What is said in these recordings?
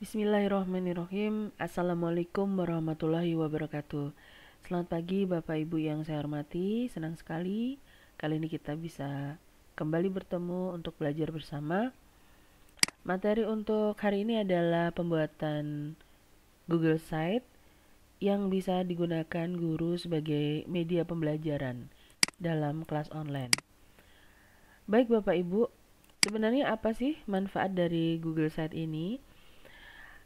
Bismillahirrahmanirrahim. Assalamualaikum warahmatullahi wabarakatuh. Selamat pagi Bapak Ibu yang saya hormati. Senang sekali kali ini kita bisa kembali bertemu untuk belajar bersama. Materi untuk hari ini adalah pembuatan Google Site yang bisa digunakan guru sebagai media pembelajaran dalam kelas online. Baik Bapak Ibu, sebenarnya apa sih manfaat dari Google Site ini?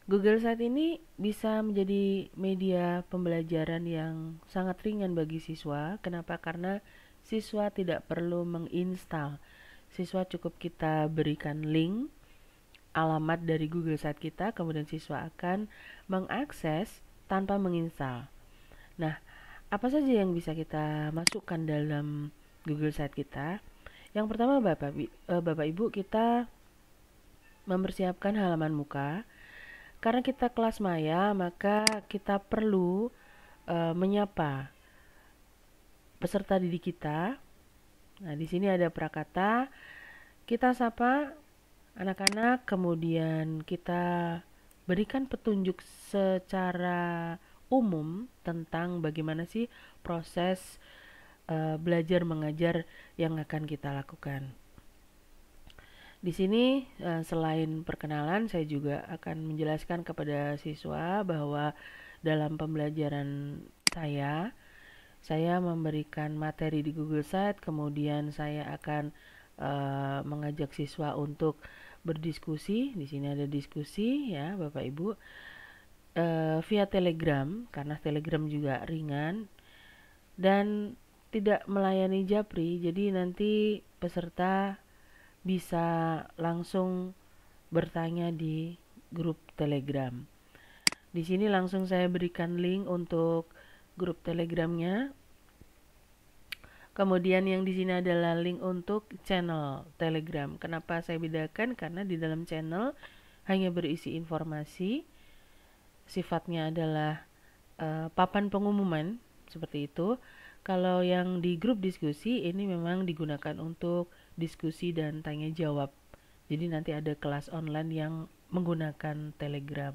Google saat ini bisa menjadi media pembelajaran yang sangat ringan bagi siswa. Kenapa? Karena siswa tidak perlu menginstal. Siswa cukup kita berikan link alamat dari Google saat kita, kemudian siswa akan mengakses tanpa menginstal. Nah, apa saja yang bisa kita masukkan dalam Google saat kita? Yang pertama Bapak eh, Bapak Ibu kita mempersiapkan halaman muka karena kita kelas maya, maka kita perlu uh, menyapa peserta didik kita. Nah, di sini ada prakata. Kita sapa anak-anak, kemudian kita berikan petunjuk secara umum tentang bagaimana sih proses uh, belajar mengajar yang akan kita lakukan. Di sini eh, selain perkenalan saya juga akan menjelaskan kepada siswa bahwa dalam pembelajaran saya saya memberikan materi di Google Site kemudian saya akan uh, mengajak siswa untuk berdiskusi. Di sini ada diskusi ya Bapak Ibu uh, via Telegram karena Telegram juga ringan dan tidak melayani Japri. Jadi nanti peserta bisa langsung bertanya di grup Telegram. Di sini langsung saya berikan link untuk grup Telegramnya. Kemudian yang di sini adalah link untuk channel Telegram. Kenapa saya bedakan? Karena di dalam channel hanya berisi informasi, sifatnya adalah uh, papan pengumuman seperti itu. Kalau yang di grup diskusi ini memang digunakan untuk diskusi dan tanya jawab. Jadi nanti ada kelas online yang menggunakan Telegram.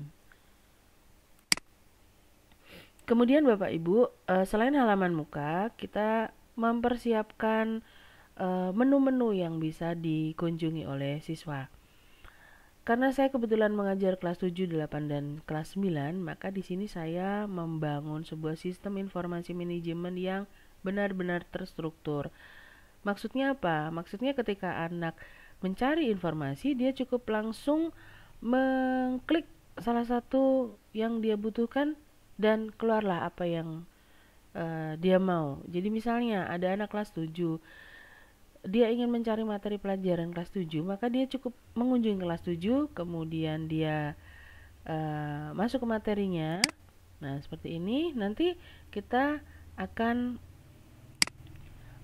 Kemudian Bapak Ibu, eh, selain halaman muka, kita mempersiapkan eh, menu-menu yang bisa dikunjungi oleh siswa. Karena saya kebetulan mengajar kelas 7, 8, dan kelas 9, maka di sini saya membangun sebuah sistem informasi manajemen yang benar-benar terstruktur Maksudnya apa? Maksudnya ketika anak mencari informasi, dia cukup langsung mengklik salah satu yang dia butuhkan dan keluarlah apa yang uh, dia mau. Jadi misalnya ada anak kelas 7 dia ingin mencari materi pelajaran kelas 7, maka dia cukup mengunjungi kelas 7, kemudian dia uh, masuk ke materinya. Nah, seperti ini nanti kita akan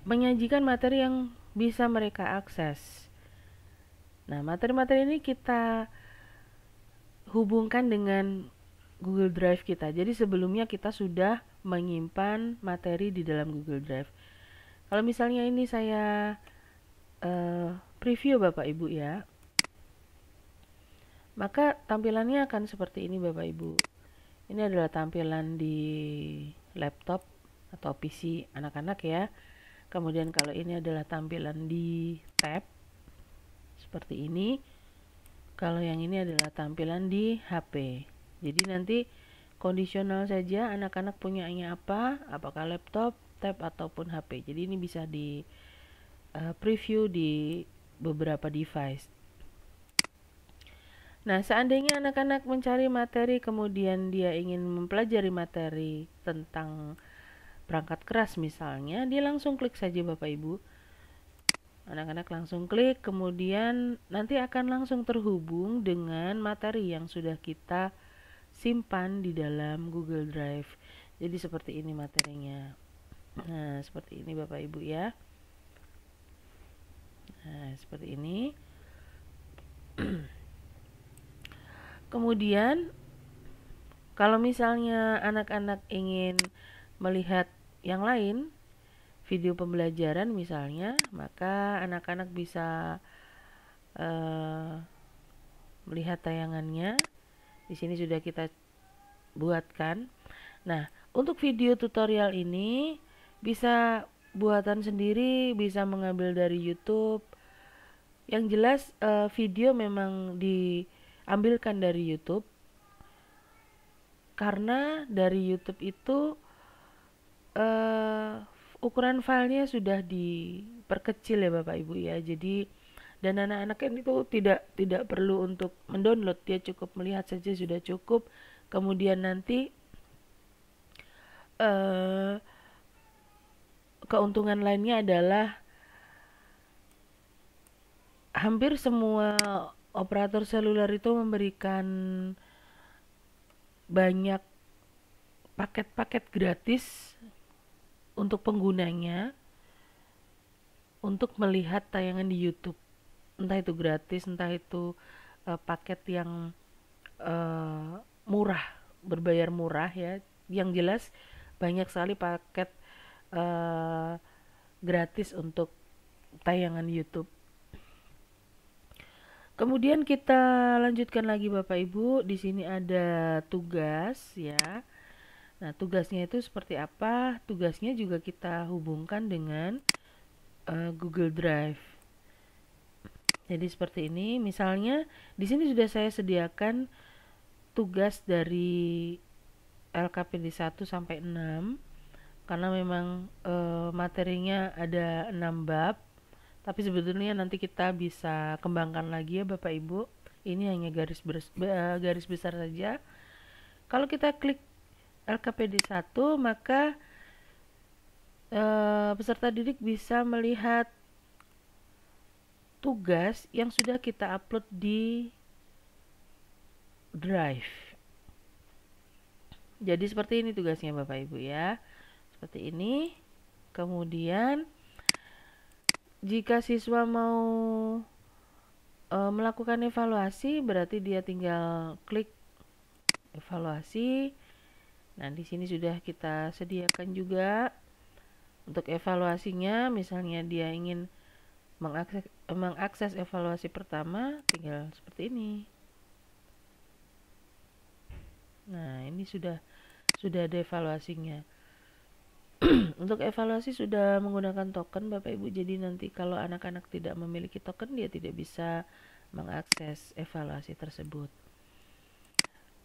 menyajikan materi yang bisa mereka akses. Nah, materi-materi ini kita hubungkan dengan Google Drive kita. Jadi sebelumnya kita sudah menyimpan materi di dalam Google Drive. Kalau misalnya ini saya uh, preview Bapak Ibu ya, maka tampilannya akan seperti ini Bapak Ibu. Ini adalah tampilan di laptop atau PC anak-anak ya kemudian kalau ini adalah tampilan di tab seperti ini kalau yang ini adalah tampilan di HP jadi nanti kondisional saja anak-anak punyanya apa apakah laptop tab ataupun HP jadi ini bisa di uh, preview di beberapa device Nah, seandainya anak-anak mencari materi, kemudian dia ingin mempelajari materi tentang perangkat keras misalnya, dia langsung klik saja Bapak Ibu. Anak-anak langsung klik, kemudian nanti akan langsung terhubung dengan materi yang sudah kita simpan di dalam Google Drive. Jadi seperti ini materinya. Nah, seperti ini Bapak Ibu ya. Nah, seperti ini. Kemudian kalau misalnya anak-anak ingin melihat yang lain, video pembelajaran misalnya, maka anak-anak bisa uh, melihat tayangannya. Di sini sudah kita buatkan. Nah, untuk video tutorial ini bisa buatan sendiri, bisa mengambil dari YouTube. Yang jelas uh, video memang diambilkan dari YouTube karena dari YouTube itu ukuran filenya sudah diperkecil ya Bapak Ibu ya. Jadi dan anak-anak ini itu tidak tidak perlu untuk mendownload, dia cukup melihat saja sudah cukup. Kemudian nanti eh, keuntungan lainnya adalah hampir semua operator seluler itu memberikan banyak paket-paket gratis untuk penggunanya untuk melihat tayangan di YouTube entah itu gratis entah itu uh, paket yang uh, murah berbayar murah ya yang jelas banyak sekali paket uh, gratis untuk tayangan YouTube Kemudian kita lanjutkan lagi Bapak Ibu. Di sini ada tugas ya. Nah, tugasnya itu seperti apa? Tugasnya juga kita hubungkan dengan uh, Google Drive. Jadi seperti ini, misalnya di sini sudah saya sediakan tugas dari LKPD 1 sampai 6 karena memang e, materinya ada 6 bab. Tapi sebetulnya nanti kita bisa kembangkan lagi ya Bapak Ibu. Ini hanya garis eh, garis besar saja. Kalau kita klik LKPD1 maka e, peserta didik bisa melihat tugas yang sudah kita upload di Drive. Jadi seperti ini tugasnya Bapak Ibu ya. Seperti ini. Kemudian jika siswa mau e, melakukan evaluasi berarti dia tinggal klik evaluasi Nah, di sini sudah kita sediakan juga untuk evaluasinya, misalnya dia ingin mengakses, mengakses evaluasi pertama, tinggal seperti ini. Nah, ini sudah sudah ada evaluasinya. untuk evaluasi sudah menggunakan token Bapak Ibu. Jadi nanti kalau anak-anak tidak memiliki token, dia tidak bisa mengakses evaluasi tersebut.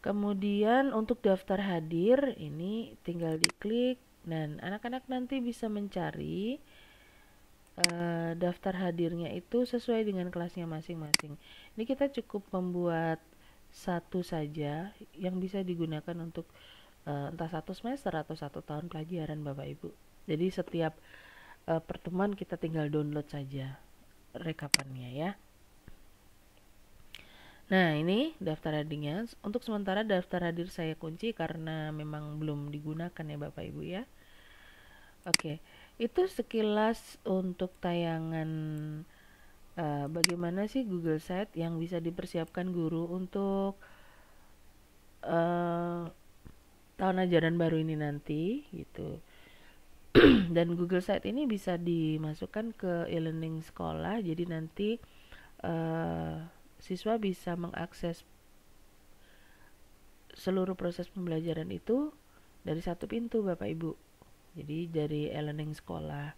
Kemudian untuk daftar hadir ini tinggal diklik dan anak-anak nanti bisa mencari e, daftar hadirnya itu sesuai dengan kelasnya masing-masing. Ini kita cukup membuat satu saja yang bisa digunakan untuk e, entah satu semester atau satu tahun pelajaran Bapak Ibu. Jadi setiap e, pertemuan kita tinggal download saja rekapannya ya. Nah, ini daftar hadirnya. Untuk sementara daftar hadir saya kunci karena memang belum digunakan ya Bapak Ibu ya. Oke, itu sekilas untuk tayangan uh, bagaimana sih Google Site yang bisa dipersiapkan guru untuk uh, tahun ajaran baru ini nanti gitu dan Google Site ini bisa dimasukkan ke e-learning sekolah jadi nanti uh, siswa bisa mengakses seluruh proses pembelajaran itu dari satu pintu Bapak Ibu. Jadi dari e-learning sekolah.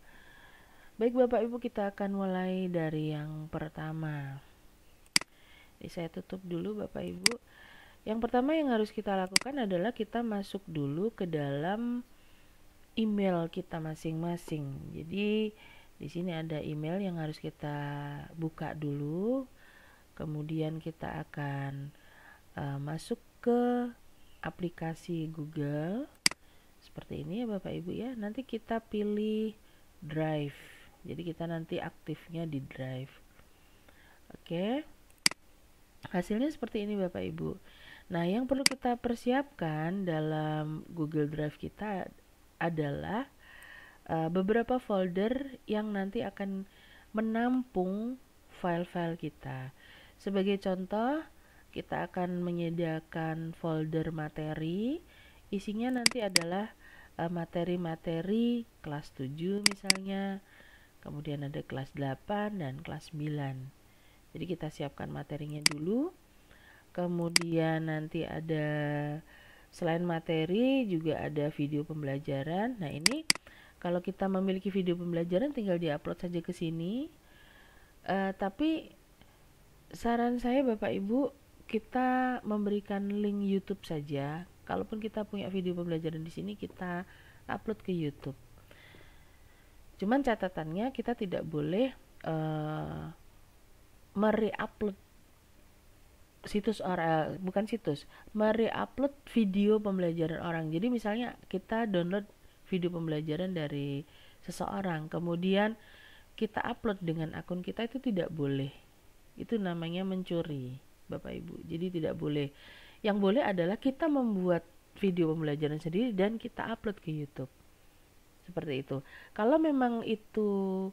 Baik Bapak Ibu kita akan mulai dari yang pertama. Ini saya tutup dulu Bapak Ibu. Yang pertama yang harus kita lakukan adalah kita masuk dulu ke dalam email kita masing-masing. Jadi di sini ada email yang harus kita buka dulu. Kemudian kita akan uh, masuk ke aplikasi Google seperti ini ya Bapak Ibu ya. Nanti kita pilih Drive. Jadi kita nanti aktifnya di Drive. Oke. Hasilnya seperti ini Bapak Ibu. Nah, yang perlu kita persiapkan dalam Google Drive kita adalah uh, beberapa folder yang nanti akan menampung file-file kita. Sebagai contoh, kita akan menyediakan folder materi. Isinya nanti adalah eh, materi-materi kelas 7 misalnya, kemudian ada kelas 8 dan kelas 9. Jadi kita siapkan materinya dulu. Kemudian nanti ada selain materi juga ada video pembelajaran. Nah, ini kalau kita memiliki video pembelajaran tinggal diupload saja ke sini. Uh, tapi saran saya Bapak Ibu kita memberikan link YouTube saja kalaupun kita punya video pembelajaran di sini kita upload ke YouTube cuman catatannya kita tidak boleh uh, mereupload situs orang eh, bukan situs mereupload video pembelajaran orang jadi misalnya kita download video pembelajaran dari seseorang kemudian kita upload dengan akun kita itu tidak boleh itu namanya mencuri, Bapak Ibu. Jadi tidak boleh. Yang boleh adalah kita membuat video pembelajaran sendiri dan kita upload ke YouTube. Seperti itu. Kalau memang itu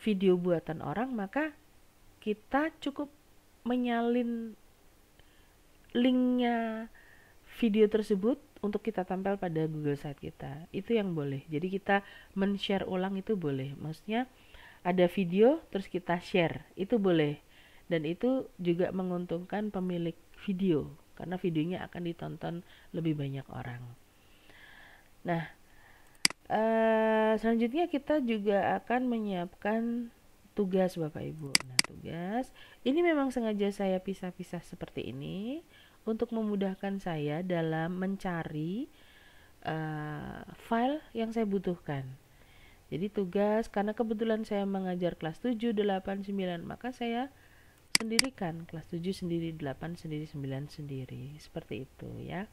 video buatan orang, maka kita cukup menyalin linknya video tersebut untuk kita tampil pada Google Site kita. Itu yang boleh. Jadi kita men-share ulang itu boleh. Maksudnya ada video terus kita share, itu boleh dan itu juga menguntungkan pemilik video karena videonya akan ditonton lebih banyak orang. Nah, uh, selanjutnya kita juga akan menyiapkan tugas Bapak Ibu. Nah, tugas ini memang sengaja saya pisah-pisah seperti ini untuk memudahkan saya dalam mencari uh, file yang saya butuhkan. Jadi tugas karena kebetulan saya mengajar kelas 7, 8, 9, maka saya sendiri kan kelas 7 sendiri 8 sendiri 9 sendiri seperti itu ya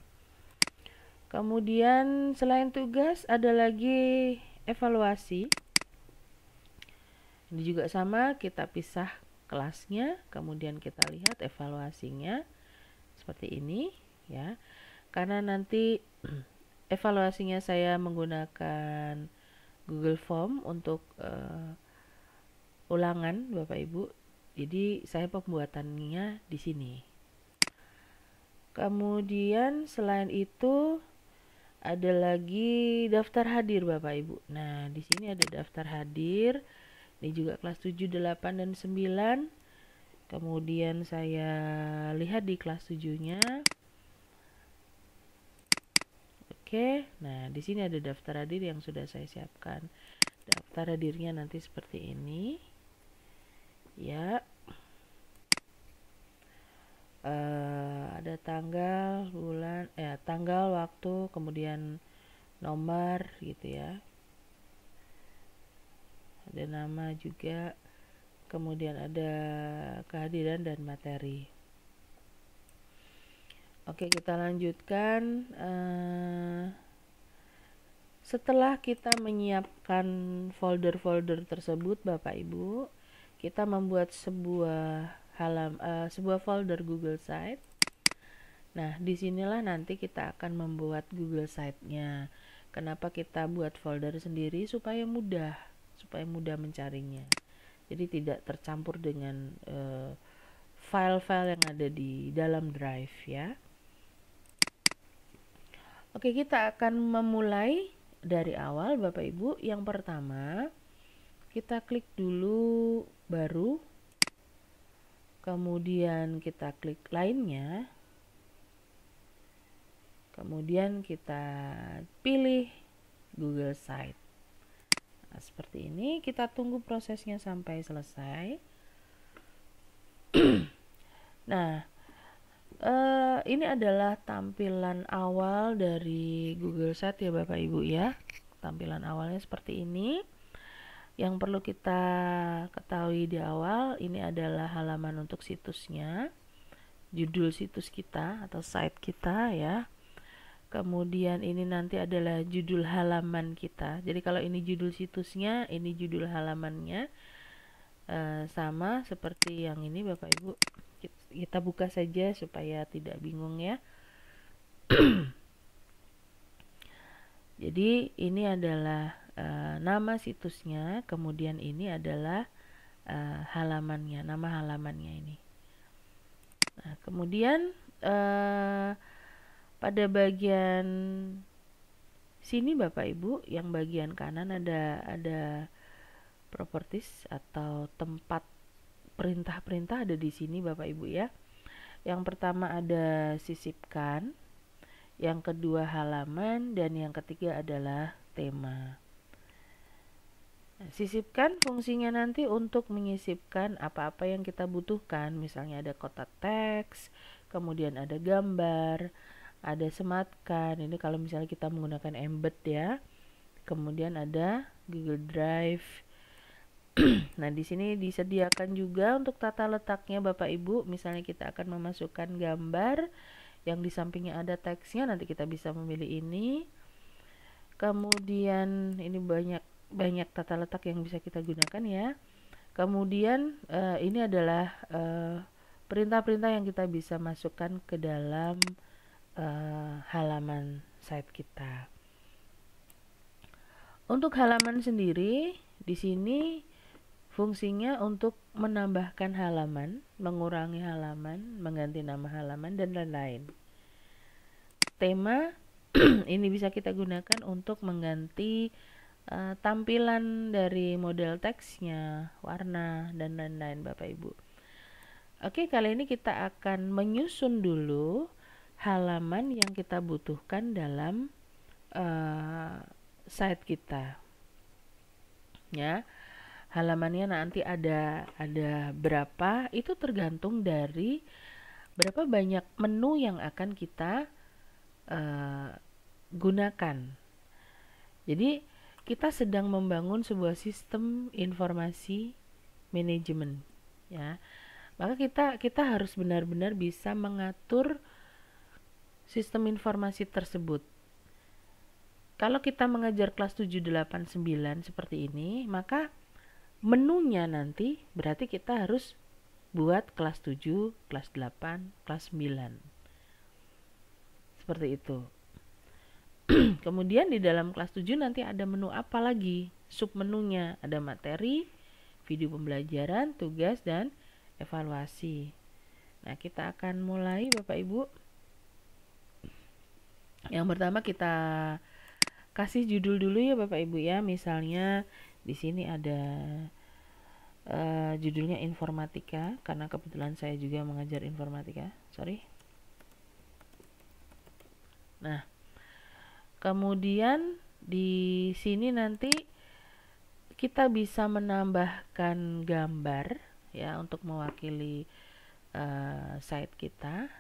kemudian selain tugas ada lagi evaluasi ini juga sama kita pisah kelasnya kemudian kita lihat evaluasinya seperti ini ya karena nanti evaluasinya saya menggunakan Google Form untuk uh, ulangan Bapak Ibu jadi saya pembuatannya di sini. Kemudian selain itu ada lagi daftar hadir Bapak Ibu. Nah, di sini ada daftar hadir. Ini juga kelas 7, 8 dan 9. Kemudian saya lihat di kelas 7-nya. Oke. Nah, di sini ada daftar hadir yang sudah saya siapkan. Daftar hadirnya nanti seperti ini ya uh, ada tanggal bulan ya tanggal waktu kemudian nomor gitu ya ada nama juga kemudian ada kehadiran dan materi oke kita lanjutkan uh, setelah kita menyiapkan folder-folder tersebut Bapak Ibu kita membuat sebuah halam uh, sebuah folder Google Site. Nah, disinilah nanti kita akan membuat Google Site-nya. Kenapa kita buat folder sendiri supaya mudah, supaya mudah mencarinya. Jadi tidak tercampur dengan file eh, file-file yang ada di dalam drive ya. Oke, kita akan memulai dari awal Bapak Ibu. Yang pertama, kita klik dulu baru kemudian kita klik lainnya kemudian kita pilih Google Site nah, seperti ini kita tunggu prosesnya sampai selesai nah Uh, ini adalah tampilan awal dari Google Site ya Bapak Ibu ya. Tampilan awalnya seperti ini. Yang perlu kita ketahui di awal, ini adalah halaman untuk situsnya, judul situs kita atau site kita ya. Kemudian ini nanti adalah judul halaman kita. Jadi kalau ini judul situsnya, ini judul halamannya. E, sama seperti yang ini Bapak Ibu. Kita buka saja supaya tidak bingung ya. Jadi ini adalah uh, nama situsnya, kemudian ini adalah uh, halamannya, nama halamannya ini. Nah, kemudian uh, pada bagian sini Bapak Ibu, yang bagian kanan ada ada properties atau tempat perintah-perintah ada di sini Bapak Ibu ya. Yang pertama ada sisipkan, yang kedua halaman dan yang ketiga adalah tema sisipkan fungsinya nanti untuk menyisipkan apa-apa yang kita butuhkan. Misalnya ada kotak teks, kemudian ada gambar, ada sematkan. Ini kalau misalnya kita menggunakan embed ya. Kemudian ada Google Drive. nah, di sini disediakan juga untuk tata letaknya Bapak Ibu. Misalnya kita akan memasukkan gambar yang di sampingnya ada teksnya, nanti kita bisa memilih ini. Kemudian ini banyak banyak tata letak yang bisa kita gunakan ya. Kemudian uh, ini adalah eh, perintah-perintah uh, yang kita bisa masukkan ke dalam uh, halaman site kita. Untuk halaman sendiri di sini fungsinya untuk menambahkan halaman, mengurangi halaman, mengganti nama halaman dan lain-lain. Tema ini bisa kita gunakan untuk mengganti uh, tampilan dari model teksnya, warna dan lain-lain Bapak Ibu. Oke, kali ini kita akan menyusun dulu halaman yang kita butuhkan dalam uh, site kita. Ya. Halamannya nanti ada ada berapa itu tergantung dari berapa banyak menu yang akan kita uh, gunakan. Jadi kita sedang membangun sebuah sistem informasi manajemen ya maka kita kita harus benar-benar bisa mengatur sistem informasi tersebut kalau kita mengajar kelas 789 seperti ini maka menunya nanti berarti kita harus buat kelas 7, kelas 8, kelas 9 seperti itu Kemudian di dalam kelas 7 nanti ada menu apa lagi? Submenunya ada materi, video pembelajaran, tugas dan evaluasi. Nah, kita akan mulai Bapak Ibu. Yang pertama kita kasih judul dulu ya Bapak Ibu ya. Misalnya di sini ada uh, judulnya informatika karena kebetulan saya juga mengajar informatika. Sorry. Nah, Kemudian di sini nanti kita bisa menambahkan gambar ya untuk mewakili uh, site kita.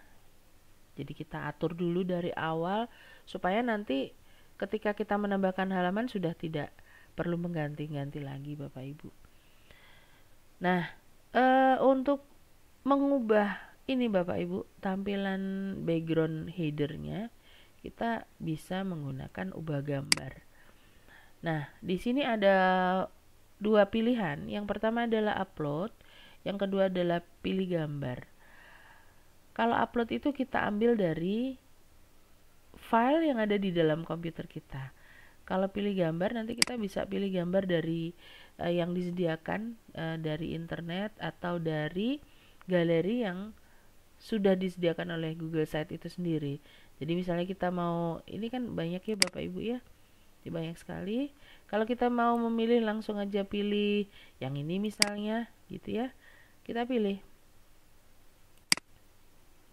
Jadi kita atur dulu dari awal supaya nanti ketika kita menambahkan halaman sudah tidak perlu mengganti-ganti lagi Bapak Ibu. Nah, e, untuk mengubah ini Bapak Ibu tampilan background headernya kita bisa menggunakan ubah gambar. Nah, di sini ada dua pilihan. Yang pertama adalah upload, yang kedua adalah pilih gambar. Kalau upload itu kita ambil dari file yang ada di dalam komputer kita. Kalau pilih gambar nanti kita bisa pilih gambar dari uh, yang disediakan uh, dari internet atau dari galeri yang sudah disediakan oleh Google Site itu sendiri. Jadi misalnya kita mau ini kan banyak ya Bapak Ibu ya. ini banyak sekali. Kalau kita mau memilih langsung aja pilih yang ini misalnya gitu ya. Kita pilih.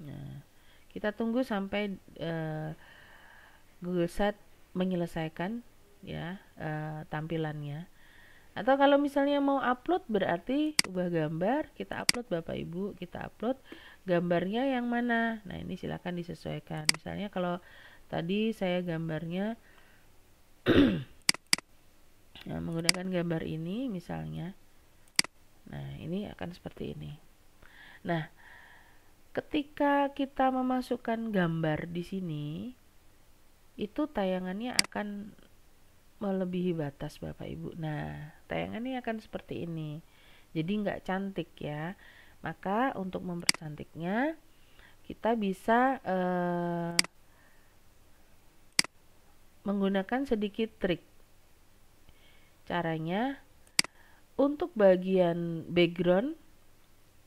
Nah, kita tunggu sampai uh, Google Set menyelesaikan ya uh, tampilannya. Atau kalau misalnya mau upload berarti ubah gambar, kita upload Bapak Ibu, kita upload gambarnya yang mana nah ini silahkan disesuaikan misalnya kalau tadi saya gambarnya nah, menggunakan gambar ini misalnya nah ini akan seperti ini nah ketika kita memasukkan gambar di sini itu tayangannya akan melebihi batas Bapak Ibu. Nah, tayangannya akan seperti ini. Jadi nggak cantik ya. Maka untuk mempercantiknya kita bisa eh, menggunakan sedikit trik. Caranya untuk bagian background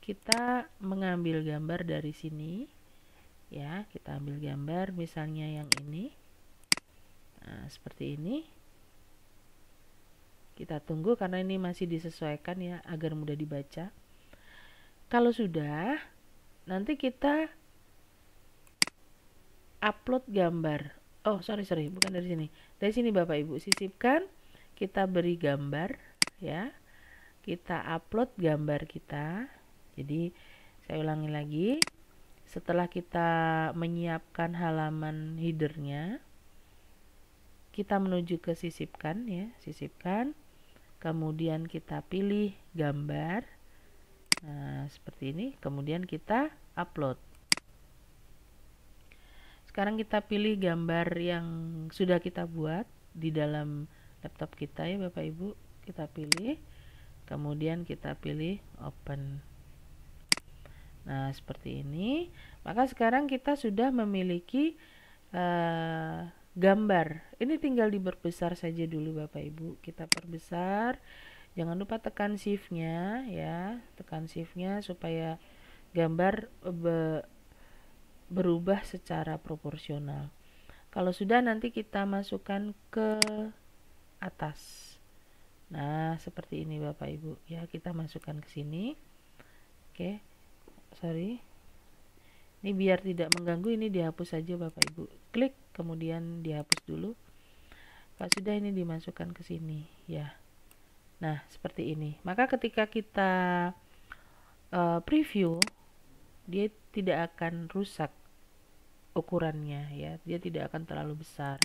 kita mengambil gambar dari sini ya kita ambil gambar misalnya yang ini nah, seperti ini kita tunggu karena ini masih disesuaikan ya agar mudah dibaca kalau sudah, nanti kita upload gambar. Oh, sorry, sorry, bukan dari sini. Dari sini Bapak Ibu, sisipkan, kita beri gambar, ya. Kita upload gambar kita. Jadi, saya ulangi lagi. Setelah kita menyiapkan halaman headernya, kita menuju ke sisipkan, ya, sisipkan. Kemudian kita pilih gambar Nah, seperti ini. Kemudian kita upload. Sekarang kita pilih gambar yang sudah kita buat di dalam laptop kita ya Bapak Ibu. Kita pilih. Kemudian kita pilih open. Nah, seperti ini. Maka sekarang kita sudah memiliki uh, gambar. Ini tinggal diperbesar saja dulu Bapak Ibu. Kita perbesar jangan lupa tekan shiftnya ya tekan shiftnya supaya gambar eh, be berubah secara proporsional kalau sudah nanti kita masukkan ke atas nah seperti ini bapak ibu ya kita masukkan ke sini oke sorry ini biar tidak mengganggu ini dihapus saja bapak ibu klik kemudian dihapus dulu kalau sudah ini dimasukkan ke sini ya Nah, seperti ini. Maka ketika kita uh, preview, dia tidak akan rusak ukurannya ya. Dia tidak akan terlalu besar.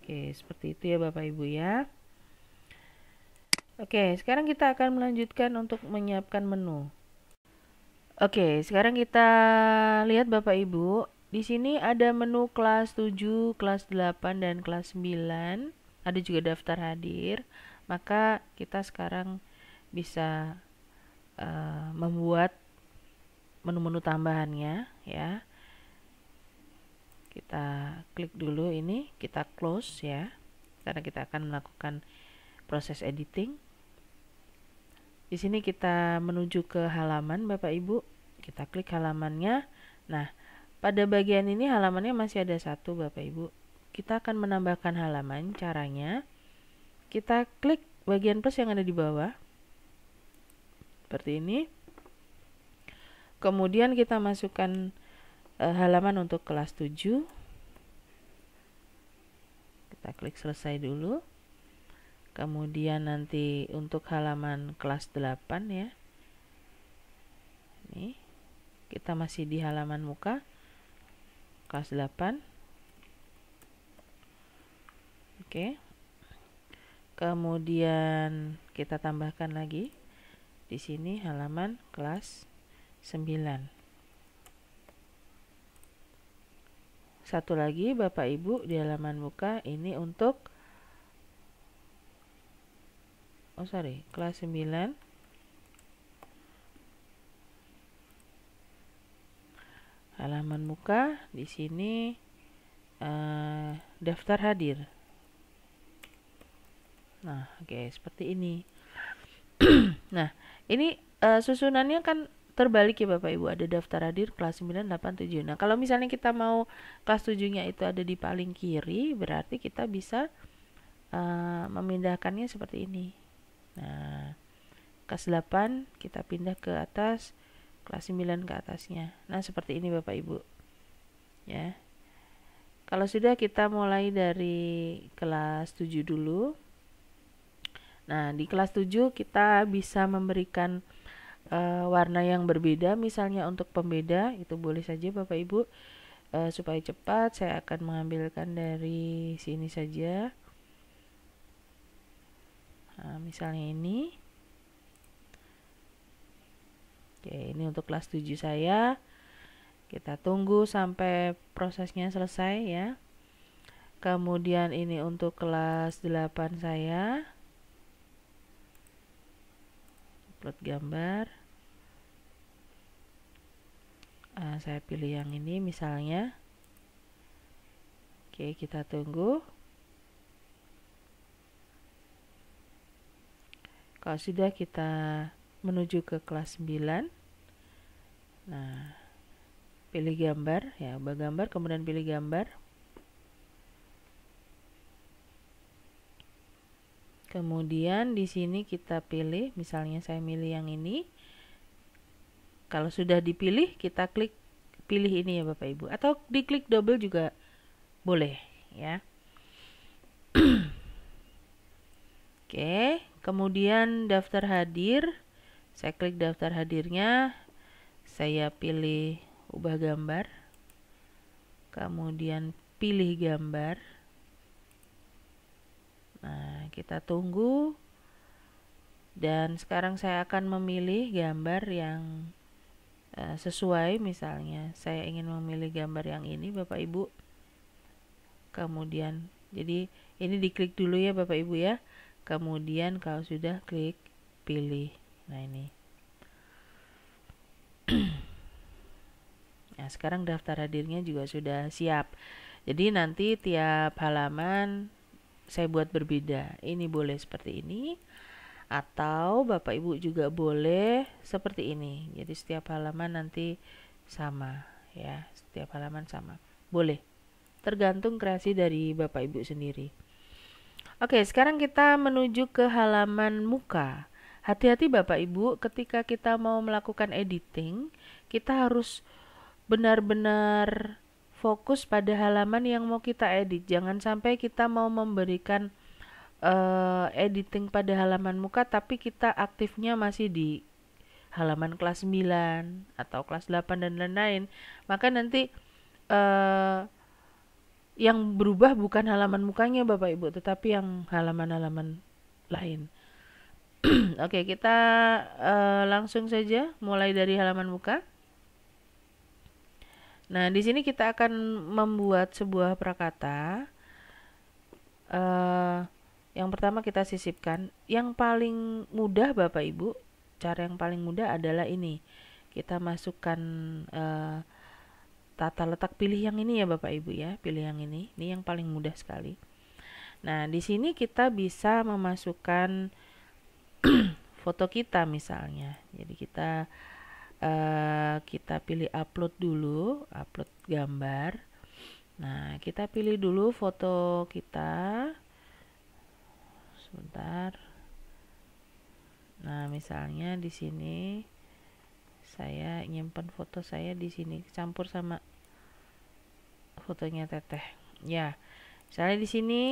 Oke, seperti itu ya Bapak Ibu ya. Oke, sekarang kita akan melanjutkan untuk menyiapkan menu. Oke, sekarang kita lihat Bapak Ibu. Di sini ada menu kelas 7, kelas 8, dan kelas 9. Ada juga daftar hadir maka kita sekarang bisa uh, membuat menu-menu tambahannya ya kita klik dulu ini kita close ya karena kita akan melakukan proses editing di sini kita menuju ke halaman Bapak Ibu kita klik halamannya nah pada bagian ini halamannya masih ada satu Bapak Ibu kita akan menambahkan halaman caranya kita klik bagian plus yang ada di bawah seperti ini kemudian kita masukkan e, halaman untuk kelas 7 kita klik selesai dulu kemudian nanti untuk halaman kelas 8 ya ini kita masih di halaman muka kelas 8 oke okay kemudian kita tambahkan lagi di sini halaman kelas 9 satu lagi Bapak Ibu di halaman muka ini untuk oh sorry kelas 9 halaman muka di sini uh, daftar hadir Nah, oke okay, seperti ini. nah, ini uh, susunannya kan terbalik ya Bapak Ibu. Ada daftar hadir kelas 9, 8, 7. Nah, kalau misalnya kita mau kelas 7-nya itu ada di paling kiri, berarti kita bisa uh, memindahkannya seperti ini. Nah, kelas 8 kita pindah ke atas, kelas 9 ke atasnya. Nah, seperti ini Bapak Ibu. Ya. Kalau sudah kita mulai dari kelas 7 dulu. Nah, di kelas 7 kita bisa memberikan uh, warna yang berbeda misalnya untuk pembeda itu boleh saja Bapak Ibu. Uh, supaya cepat saya akan mengambilkan dari sini saja. Nah, misalnya ini. Oke, ini untuk kelas 7 saya. Kita tunggu sampai prosesnya selesai ya. Kemudian ini untuk kelas 8 saya upload gambar uh, saya pilih yang ini misalnya oke kita tunggu kalau sudah kita menuju ke kelas 9 nah pilih gambar ya gambar kemudian pilih gambar Kemudian di sini kita pilih, misalnya saya milih yang ini. Kalau sudah dipilih, kita klik pilih ini ya Bapak Ibu atau diklik double juga boleh ya. Oke, kemudian daftar hadir. Saya klik daftar hadirnya. Saya pilih ubah gambar. Kemudian pilih gambar. Nah, kita tunggu. Dan sekarang saya akan memilih gambar yang uh, sesuai misalnya. Saya ingin memilih gambar yang ini Bapak Ibu. Kemudian jadi ini diklik dulu ya Bapak Ibu ya. Kemudian kalau sudah klik pilih. Nah, ini. nah, sekarang daftar hadirnya juga sudah siap. Jadi nanti tiap halaman saya buat berbeda. Ini boleh seperti ini atau Bapak Ibu juga boleh seperti ini. Jadi setiap halaman nanti sama ya, setiap halaman sama. Boleh. Tergantung kreasi dari Bapak Ibu sendiri. Oke, sekarang kita menuju ke halaman muka. Hati-hati Bapak Ibu ketika kita mau melakukan editing, kita harus benar-benar fokus pada halaman yang mau kita edit. Jangan sampai kita mau memberikan uh, editing pada halaman muka tapi kita aktifnya masih di halaman kelas 9 atau kelas 8 dan lain-lain. Maka nanti uh, yang berubah bukan halaman mukanya Bapak Ibu, tetapi yang halaman-halaman lain. Oke, okay, kita uh, langsung saja mulai dari halaman muka. Nah, di sini kita akan membuat sebuah prakata. Uh, yang pertama kita sisipkan. Yang paling mudah Bapak Ibu, cara yang paling mudah adalah ini. Kita masukkan uh, tata letak pilih yang ini ya Bapak Ibu ya, pilih yang ini. Ini yang paling mudah sekali. Nah, di sini kita bisa memasukkan foto kita misalnya. Jadi kita Eh, kita pilih upload dulu, upload gambar. Nah, kita pilih dulu foto kita. Sebentar. Nah, misalnya di sini saya nyimpan foto saya di sini campur sama fotonya teteh. Ya. Misalnya di sini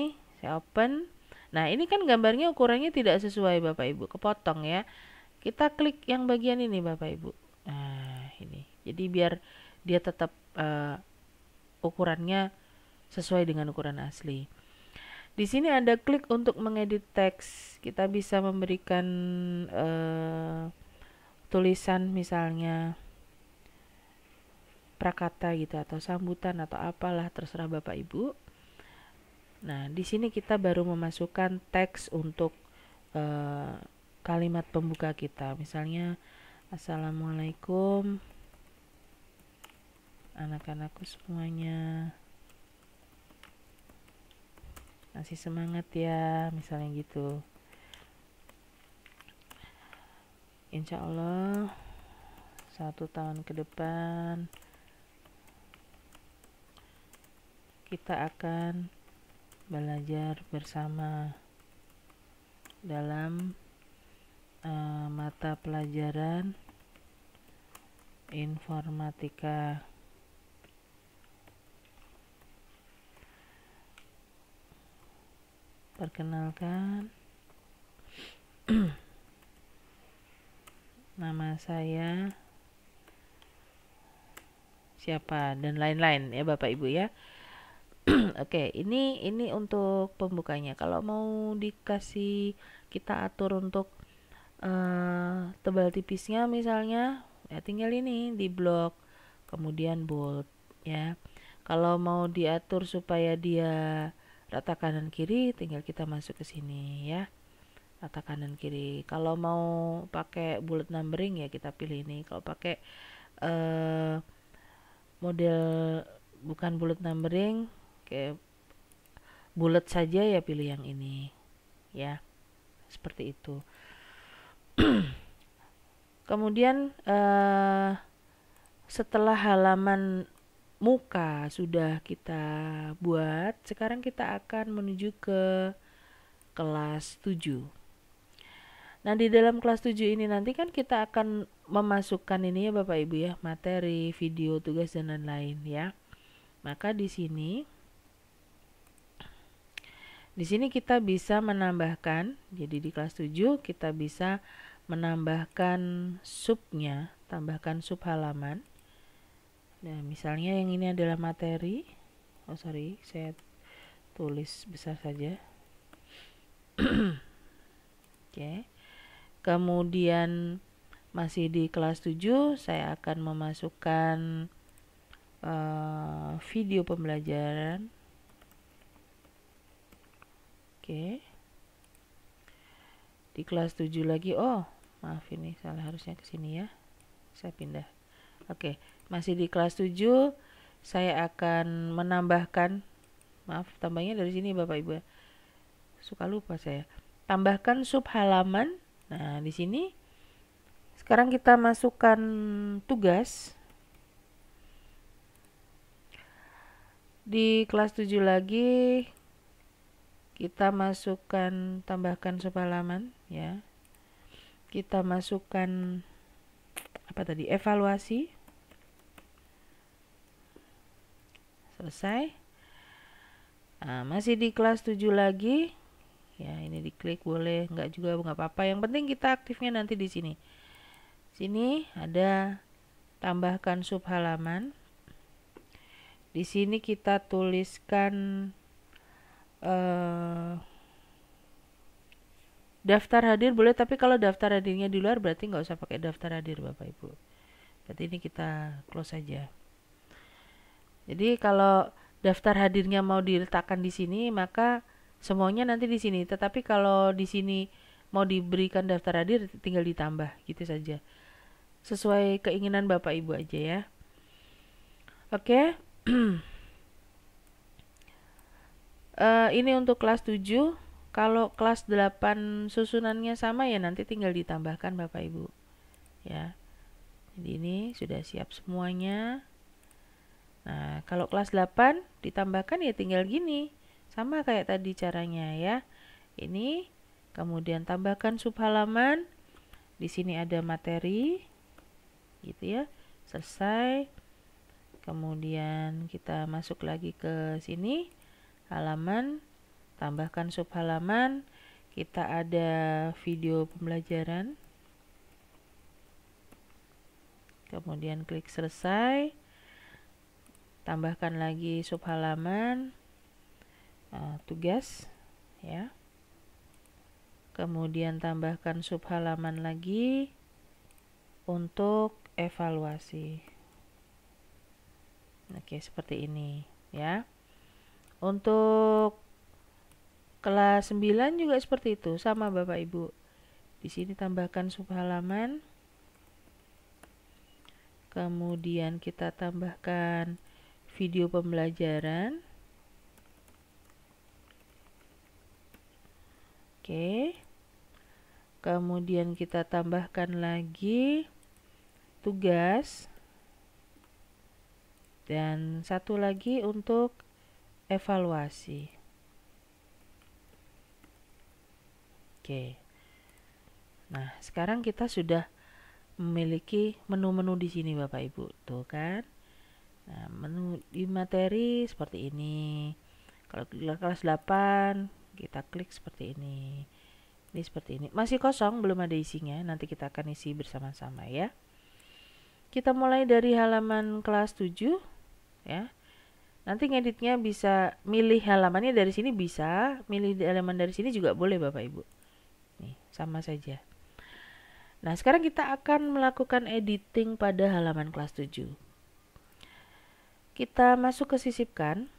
saya open. Nah, ini kan gambarnya ukurannya tidak sesuai Bapak Ibu, kepotong ya. Kita klik yang bagian ini Bapak Ibu. Nah, ini. Jadi biar dia tetap uh, ukurannya sesuai dengan ukuran asli. Di sini ada klik untuk mengedit teks. Kita bisa memberikan uh, tulisan misalnya prakata gitu atau sambutan atau apalah terserah Bapak Ibu. Nah, di sini kita baru memasukkan teks untuk uh, kalimat pembuka kita. Misalnya Assalamualaikum anak-anakku semuanya masih semangat ya misalnya gitu insya Allah satu tahun ke depan kita akan belajar bersama dalam mata pelajaran informatika perkenalkan nama saya siapa dan lain-lain ya Bapak Ibu ya Oke, ini ini untuk pembukanya. Kalau mau dikasih kita atur untuk Eh, tebal tipisnya misalnya ya tinggal ini di blok kemudian bold ya kalau mau diatur supaya dia rata kanan kiri tinggal kita masuk ke sini ya rata kanan kiri kalau mau pakai bullet numbering ya kita pilih ini kalau pakai uh, model bukan bullet numbering kayak bullet saja ya pilih yang ini ya seperti itu Kemudian eh, setelah halaman muka sudah kita buat, sekarang kita akan menuju ke kelas 7. Nah, di dalam kelas 7 ini nanti kan kita akan memasukkan ini ya Bapak Ibu ya, materi, video, tugas dan lain-lain ya. Maka di sini di sini kita bisa menambahkan, jadi di kelas 7 kita bisa menambahkan subnya, tambahkan sub halaman. Nah, misalnya yang ini adalah materi. Oh, sorry, saya tulis besar saja. Oke. Okay. Kemudian masih di kelas 7, saya akan memasukkan uh, video pembelajaran. Oke. Okay. Di kelas 7 lagi. Oh, maaf ini salah harusnya ke sini ya saya pindah oke masih di kelas 7 saya akan menambahkan maaf tambahnya dari sini Bapak Ibu ya. suka lupa saya tambahkan sub halaman nah di sini sekarang kita masukkan tugas di kelas 7 lagi kita masukkan tambahkan sub halaman ya kita masukkan apa tadi evaluasi selesai nah, masih di kelas 7 lagi ya ini diklik boleh nggak juga nggak apa-apa yang penting kita aktifnya nanti di sini sini ada tambahkan sub halaman di sini kita tuliskan eh, Daftar hadir boleh, tapi kalau daftar hadirnya di luar berarti nggak usah pakai daftar hadir Bapak Ibu. Berarti ini kita close saja. Jadi kalau daftar hadirnya mau diletakkan di sini, maka semuanya nanti di sini. Tetapi kalau di sini mau diberikan daftar hadir tinggal ditambah gitu saja. Sesuai keinginan Bapak Ibu aja ya. Oke. Okay. uh, eh, ini untuk kelas 7. Kalau kelas 8 susunannya sama ya nanti tinggal ditambahkan Bapak Ibu. Ya. Jadi ini sudah siap semuanya. Nah, kalau kelas 8 ditambahkan ya tinggal gini. Sama kayak tadi caranya ya. Ini kemudian tambahkan subhalaman. Di sini ada materi gitu ya. Selesai. Kemudian kita masuk lagi ke sini halaman tambahkan subhalaman. kita ada video pembelajaran kemudian klik selesai tambahkan lagi subhalaman halaman eh, tugas ya kemudian tambahkan subhalaman lagi untuk evaluasi oke seperti ini ya untuk Kelas 9 juga seperti itu, sama Bapak Ibu. Di sini tambahkan subhalaman. Kemudian kita tambahkan video pembelajaran. Oke. Kemudian kita tambahkan lagi tugas dan satu lagi untuk evaluasi. Oke. Nah, sekarang kita sudah memiliki menu-menu di sini Bapak Ibu. Tuh kan. Nah, menu di materi seperti ini. Kalau kelas 8 kita klik seperti ini. Ini seperti ini. Masih kosong, belum ada isinya. Nanti kita akan isi bersama-sama ya. Kita mulai dari halaman kelas 7 ya. Nanti ngeditnya bisa milih halamannya dari sini bisa, milih elemen dari sini juga boleh Bapak Ibu nih, sama saja. Nah, sekarang kita akan melakukan editing pada halaman kelas 7. Kita masuk ke sisipkan.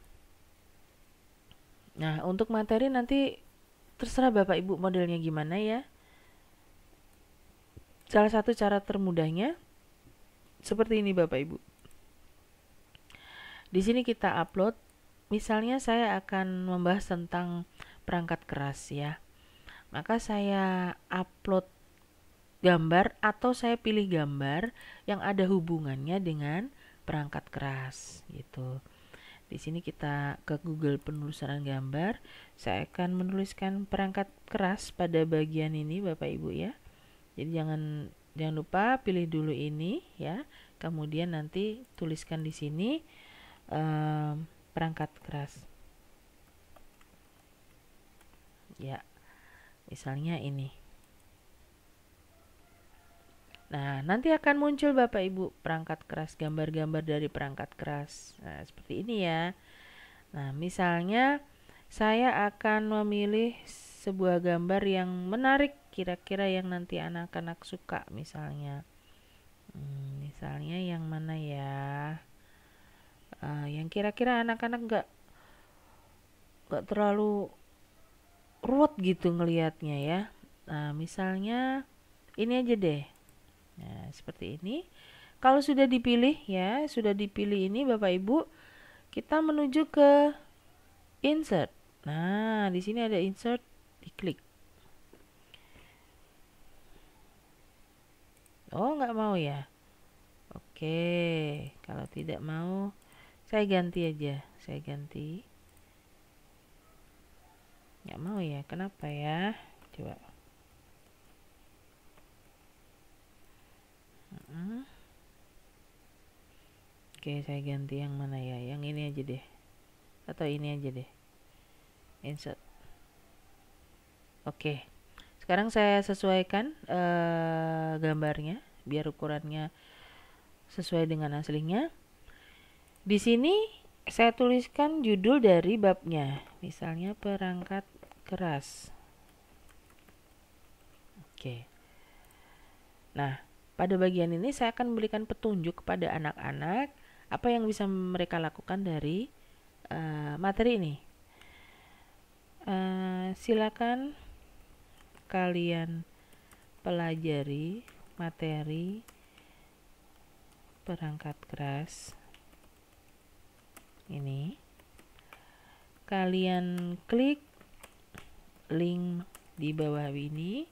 Nah, untuk materi nanti terserah Bapak Ibu modelnya gimana ya. Salah satu cara termudahnya seperti ini Bapak Ibu. Di sini kita upload, misalnya saya akan membahas tentang perangkat keras ya maka saya upload gambar atau saya pilih gambar yang ada hubungannya dengan perangkat keras gitu. Di sini kita ke Google penelusuran gambar. Saya akan menuliskan perangkat keras pada bagian ini Bapak Ibu ya. Jadi jangan jangan lupa pilih dulu ini ya. Kemudian nanti tuliskan di sini eh, perangkat keras. Ya. Misalnya ini. Nah, nanti akan muncul Bapak Ibu perangkat keras, gambar-gambar dari perangkat keras. Nah, seperti ini ya. Nah, misalnya saya akan memilih sebuah gambar yang menarik kira-kira yang nanti anak-anak suka misalnya. Hmm, misalnya yang mana ya? Uh, yang kira-kira anak-anak gak enggak terlalu ruwet gitu ngelihatnya ya. Nah, misalnya ini aja deh. Nah, seperti ini. Kalau sudah dipilih ya, sudah dipilih ini Bapak Ibu, kita menuju ke insert. Nah, di sini ada insert, diklik. Oh, nggak mau ya? Oke, kalau tidak mau, saya ganti aja. Saya ganti nggak mau ya kenapa ya coba oke saya ganti yang mana ya yang ini aja deh atau ini aja deh insert oke sekarang saya sesuaikan uh, gambarnya biar ukurannya sesuai dengan aslinya di sini saya tuliskan judul dari babnya misalnya perangkat keras. Oke. Nah, pada bagian ini saya akan memberikan petunjuk kepada anak-anak apa yang bisa mereka lakukan dari uh, materi ini. Uh, silakan kalian pelajari materi perangkat keras ini. Kalian klik link di bawah ini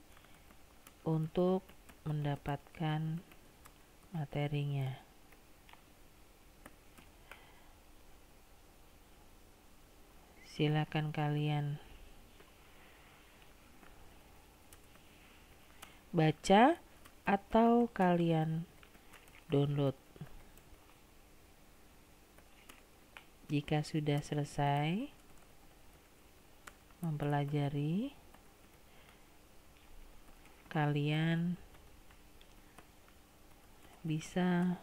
untuk mendapatkan materinya. Silakan kalian baca atau kalian download. Jika sudah selesai, mempelajari kalian bisa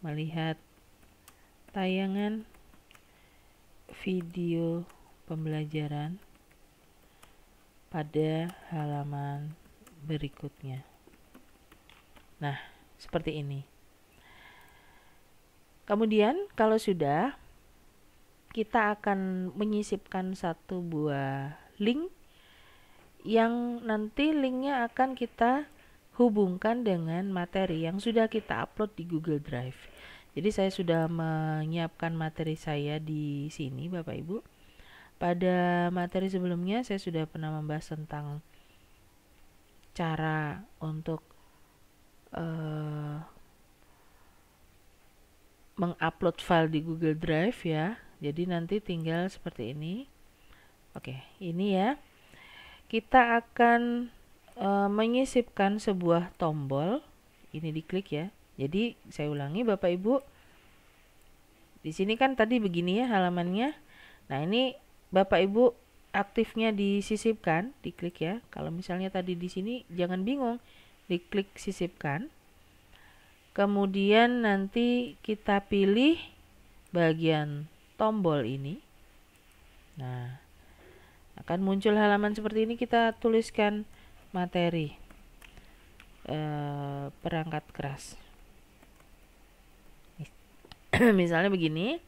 melihat tayangan video pembelajaran pada halaman berikutnya. Nah, seperti ini. Kemudian, kalau sudah, kita akan menyisipkan satu buah link yang nanti linknya akan kita hubungkan dengan materi yang sudah kita upload di Google Drive. Jadi saya sudah menyiapkan materi saya di sini Bapak Ibu. Pada materi sebelumnya saya sudah pernah membahas tentang cara untuk uh, mengupload file di Google Drive ya jadi nanti tinggal seperti ini oke ini ya kita akan e, menyisipkan sebuah tombol ini diklik ya jadi saya ulangi Bapak Ibu di sini kan tadi begini ya halamannya nah ini Bapak Ibu aktifnya disisipkan diklik ya kalau misalnya tadi di sini jangan bingung diklik sisipkan kemudian nanti kita pilih bagian tombol ini. Nah, akan muncul halaman seperti ini kita tuliskan materi e, perangkat keras. Misalnya begini.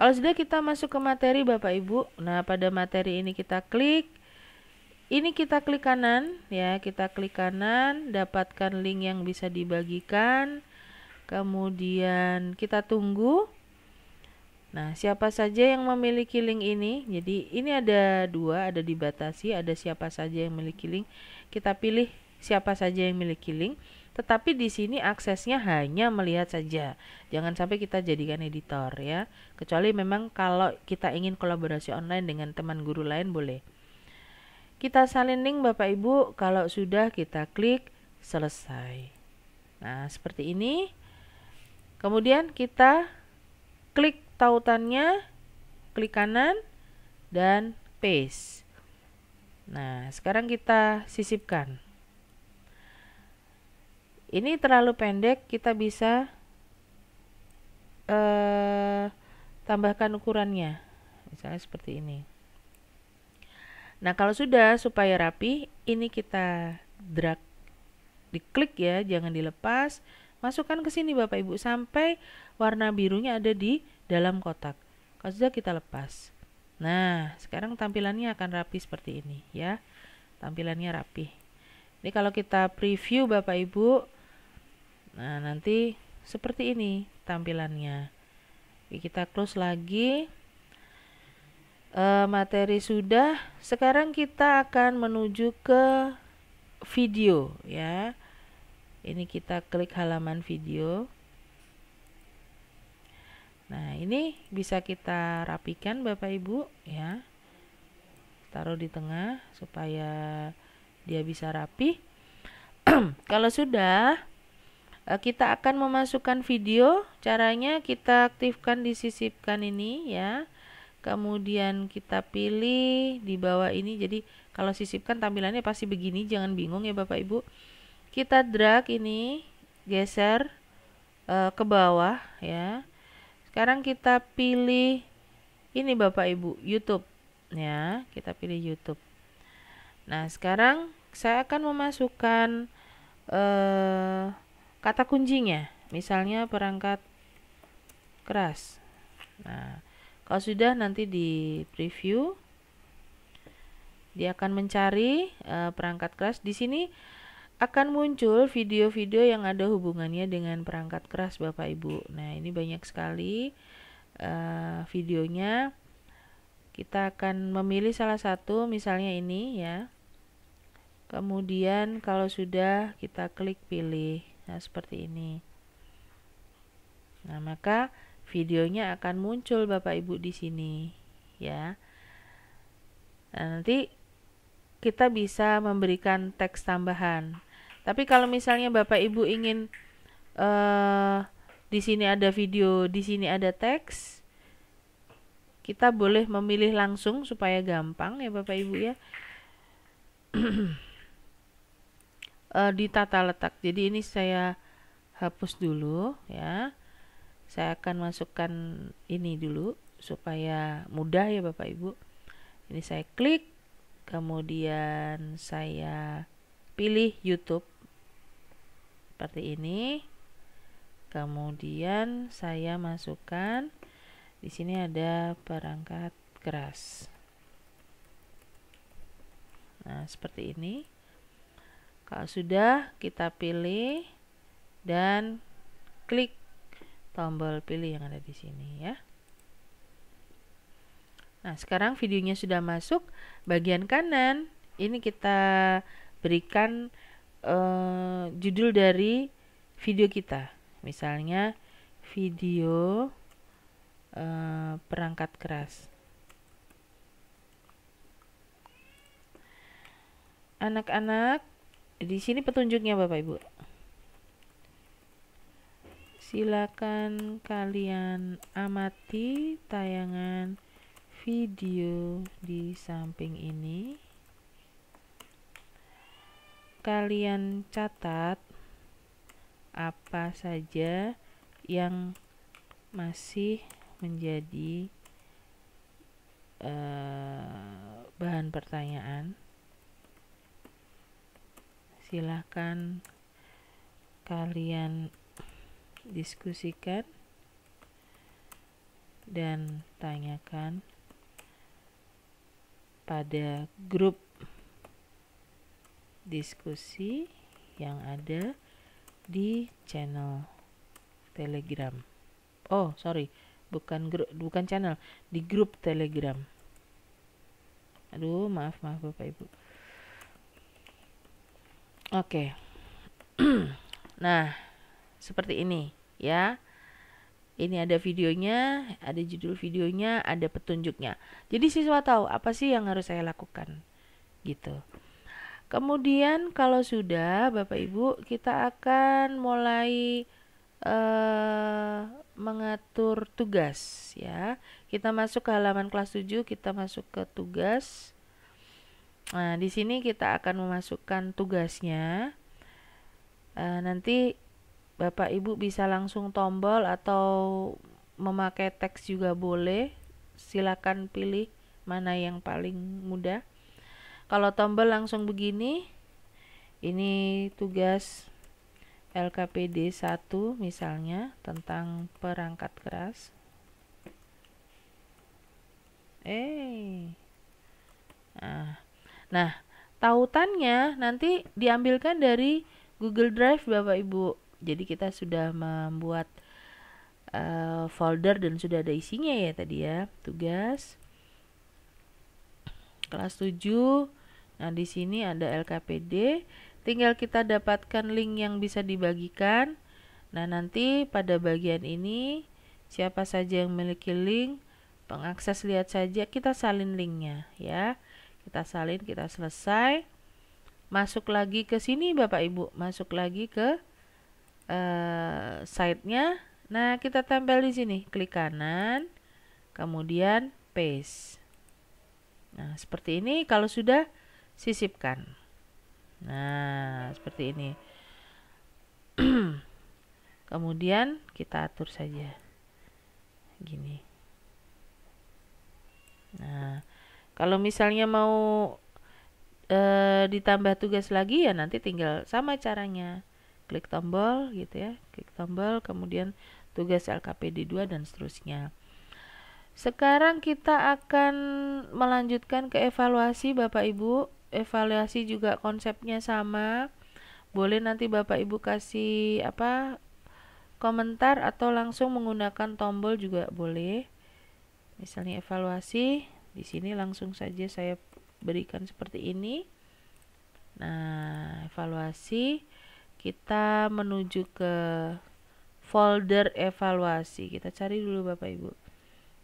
Kalau sudah kita masuk ke materi Bapak Ibu. Nah, pada materi ini kita klik ini kita klik kanan ya, kita klik kanan, dapatkan link yang bisa dibagikan. Kemudian kita tunggu. Nah, siapa saja yang memiliki link ini? Jadi, ini ada dua, ada dibatasi, ada siapa saja yang memiliki link. Kita pilih siapa saja yang memiliki link. Tetapi di sini aksesnya hanya melihat saja. Jangan sampai kita jadikan editor ya. Kecuali memang kalau kita ingin kolaborasi online dengan teman guru lain boleh. Kita salin link Bapak Ibu. Kalau sudah kita klik selesai. Nah, seperti ini. Kemudian kita klik tautannya klik kanan dan paste. Nah, sekarang kita sisipkan. Ini terlalu pendek, kita bisa eh, tambahkan ukurannya. Misalnya seperti ini. Nah, kalau sudah supaya rapi, ini kita drag diklik ya, jangan dilepas. Masukkan ke sini Bapak Ibu sampai warna birunya ada di dalam kotak. Kalau sudah kita lepas. Nah, sekarang tampilannya akan rapi seperti ini ya. Tampilannya rapi. ini kalau kita preview Bapak Ibu, nah nanti seperti ini tampilannya. Kita close lagi. E, materi sudah. Sekarang kita akan menuju ke video ya. Ini kita klik halaman video. Nah, ini bisa kita rapikan Bapak Ibu ya. Taruh di tengah supaya dia bisa rapi. Kalau sudah eh, kita akan memasukkan video. Caranya kita aktifkan disisipkan ini ya. Kemudian kita pilih di bawah ini. Jadi kalau sisipkan tampilannya pasti begini, jangan bingung ya Bapak Ibu. Kita drag ini, geser uh, ke bawah ya sekarang kita pilih ini Bapak Ibu, YouTube ya. Kita pilih YouTube. Nah, sekarang saya akan memasukkan eh, kata kuncinya. Misalnya perangkat keras. Nah, kalau sudah nanti di preview dia akan mencari eh, perangkat keras di sini akan muncul video-video yang ada hubungannya dengan perangkat keras Bapak Ibu. Nah, ini banyak sekali uh, videonya. Kita akan memilih salah satu, misalnya ini ya. Kemudian kalau sudah kita klik pilih. Nah, seperti ini. Nah, maka videonya akan muncul Bapak Ibu di sini ya. Nah, nanti kita bisa memberikan teks tambahan tapi kalau misalnya Bapak Ibu ingin uh, di sini ada video, di sini ada teks, kita boleh memilih langsung supaya gampang ya Bapak Ibu ya. uh, di tata letak. Jadi ini saya hapus dulu ya. Saya akan masukkan ini dulu supaya mudah ya Bapak Ibu. Ini saya klik, kemudian saya pilih YouTube seperti ini. Kemudian saya masukkan di sini ada perangkat keras. Nah, seperti ini. Kalau sudah, kita pilih dan klik tombol pilih yang ada di sini ya. Nah, sekarang videonya sudah masuk bagian kanan. Ini kita berikan Eh, judul dari video kita. Misalnya video uh, perangkat keras. Anak-anak, di sini petunjuknya Bapak Ibu. Silakan kalian amati tayangan video di samping ini kalian catat apa saja yang masih menjadi eh, bahan pertanyaan. Silahkan kalian diskusikan dan tanyakan pada grup diskusi yang ada di channel Telegram. Oh, sorry, bukan grup, bukan channel, di grup Telegram. Aduh, maaf maaf Bapak Ibu. Oke. nah, seperti ini ya. Ini ada videonya, ada judul videonya, ada petunjuknya. Jadi siswa tahu apa sih yang harus saya lakukan gitu. Kemudian kalau sudah Bapak Ibu, kita akan mulai eh, mengatur tugas ya. Kita masuk ke halaman kelas 7, kita masuk ke tugas. Nah, di sini kita akan memasukkan tugasnya. Eh, nanti Bapak Ibu bisa langsung tombol atau memakai teks juga boleh. Silakan pilih mana yang paling mudah. Kalau tombol langsung begini, ini tugas LKPD 1 misalnya tentang perangkat keras. Eh. Nah, nah, tautannya nanti diambilkan dari Google Drive Bapak Ibu. Jadi kita sudah membuat uh, folder dan sudah ada isinya ya tadi ya, tugas kelas 7 Nah, di sini ada LKPD. Tinggal kita dapatkan link yang bisa dibagikan. Nah, nanti pada bagian ini siapa saja yang memiliki link, pengakses lihat saja kita salin linknya ya. Kita salin, kita selesai. Masuk lagi ke sini Bapak Ibu, masuk lagi ke uh, site-nya. Nah, kita tempel di sini, klik kanan, kemudian paste. Nah, seperti ini kalau sudah sisipkan. Nah, seperti ini. Kemudian kita atur saja. Gini. Nah, kalau misalnya mau e, ditambah tugas lagi ya nanti tinggal sama caranya. Klik tombol gitu ya, klik tombol kemudian tugas LKPD 2 dan seterusnya. Sekarang kita akan melanjutkan ke evaluasi Bapak Ibu evaluasi juga konsepnya sama boleh nanti bapak ibu kasih apa komentar atau langsung menggunakan tombol juga boleh misalnya evaluasi di sini langsung saja saya berikan seperti ini nah evaluasi kita menuju ke folder evaluasi kita cari dulu bapak ibu